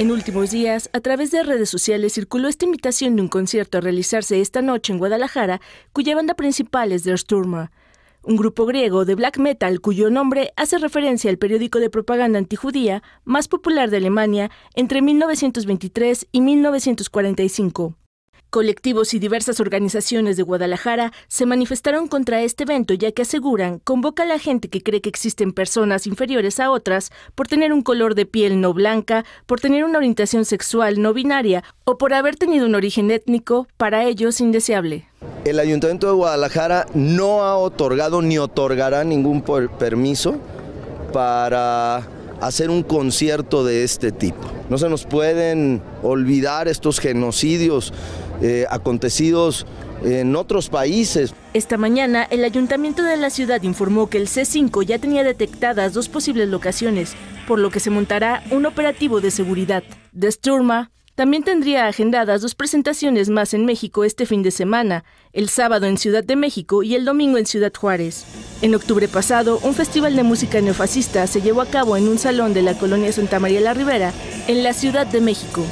En últimos días, a través de redes sociales circuló esta invitación de un concierto a realizarse esta noche en Guadalajara, cuya banda principal es The Sturmer, un grupo griego de black metal cuyo nombre hace referencia al periódico de propaganda antijudía más popular de Alemania entre 1923 y 1945. Colectivos y diversas organizaciones de Guadalajara se manifestaron contra este evento ya que aseguran convoca a la gente que cree que existen personas inferiores a otras por tener un color de piel no blanca, por tener una orientación sexual no binaria o por haber tenido un origen étnico para ellos indeseable. El Ayuntamiento de Guadalajara no ha otorgado ni otorgará ningún permiso para hacer un concierto de este tipo. No se nos pueden olvidar estos genocidios eh, acontecidos en otros países. Esta mañana, el ayuntamiento de la ciudad informó que el C5 ya tenía detectadas dos posibles locaciones, por lo que se montará un operativo de seguridad. También tendría agendadas dos presentaciones más en México este fin de semana, el sábado en Ciudad de México y el domingo en Ciudad Juárez. En octubre pasado, un festival de música neofascista se llevó a cabo en un salón de la colonia Santa María la Ribera, en la Ciudad de México.